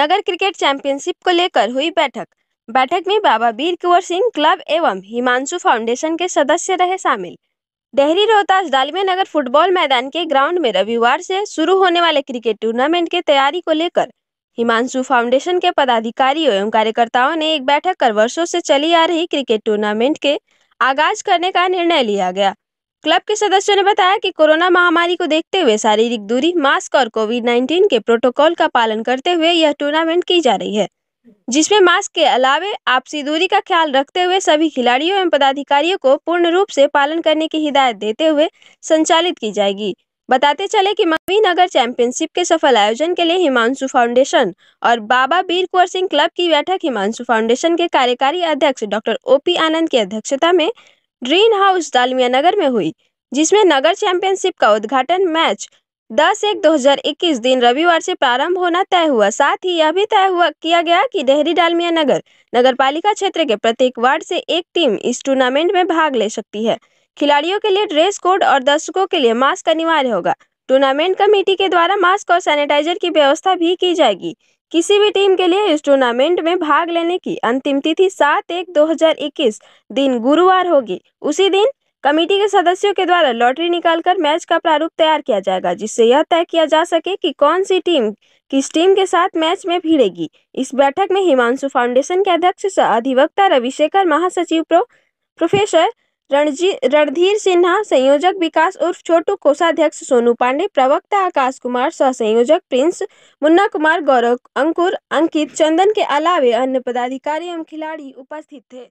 नगर cricket championship को लेकर हुई बैठक बैठक में बाबा बीर कुंवर सिंह क्लब एवं हिमांशु फाउंडेशन के सदस्य रहे शामिल डेहरी रोहतास डालमिया नगर फुटबॉल मैदान के ग्राउंड में रविवार से शुरू होने वाले क्रिकेट टूर्नामेंट की तैयारी को लेकर हिमांशु फाउंडेशन के पदाधिकारियों एवं कार्यकर्ताओं ने एक बैठक कर वर्षों से चली आ रही क्रिकेट टूर्नामेंट के आगाज करने का निर्णय लिया गया क्लब के सदस्यों ने बताया कि कोरोना महामारी को देखते हुए शारीरिक दूरी मास्क और कोविड 19 के प्रोटोकॉल का पालन करते हुए यह टूर्नामेंट की जा रही है जिसमें मास्क के अलावे आपसी दूरी का ख्याल रखते हुए सभी खिलाड़ियों एवं पदाधिकारियों को पूर्ण रूप से पालन करने की हिदायत देते हुए संचालित की जाएगी बताते चले कि मवी नगर चैंपियनशिप के सफल आयोजन के लिए हिमांशु फाउंडेशन और बाबा बीर कुंवर सिंह क्लब की बैठक हिमांशु फाउंडेशन के कार्यकारी अध्यक्ष डॉक्टर ओपी आनंद की अध्यक्षता में ड्रीन हाउस डालमिया नगर में हुई जिसमें नगर चैंपियनशिप का उद्घाटन मैच 10 एक 2021 दिन रविवार से प्रारंभ होना तय हुआ साथ ही यह भी तय हुआ किया गया कि डेहरी डालमिया नगर नगर पालिका क्षेत्र के प्रत्येक वार्ड से एक टीम इस टूर्नामेंट में भाग ले सकती है खिलाड़ियों के लिए ड्रेस कोड और दर्शकों के लिए मास्क अनिवार्य होगा टूर्नामेंट कमेटी के द्वारा मास्क और सैनिटाइजर की व्यवस्था भी की जाएगी किसी भी टीम के लिए इस टूर्नामेंट में भाग लेने की अंतिम तिथि सात एक दो हजार इक्कीस दिन गुरुवार होगी उसी दिन कमेटी के सदस्यों के द्वारा लॉटरी निकालकर मैच का प्रारूप तैयार किया जाएगा जिससे यह तय किया जा सके कि कौन सी टीम किस टीम के साथ मैच में भिड़ेगी इस बैठक में हिमांशु फाउंडेशन के अध्यक्ष अधिवक्ता रविशेखर महासचिव प्रो प्रोफेसर रणजी रणधीर सिन्हा संयोजक विकास उर्फ छोटू कोषाध्यक्ष सोनू पांडे प्रवक्ता आकाश कुमार सह संयोजक प्रिंस मुन्ना कुमार गौरव अंकुर अंकित चंदन के अलावे अन्य पदाधिकारी एवं खिलाड़ी उपस्थित थे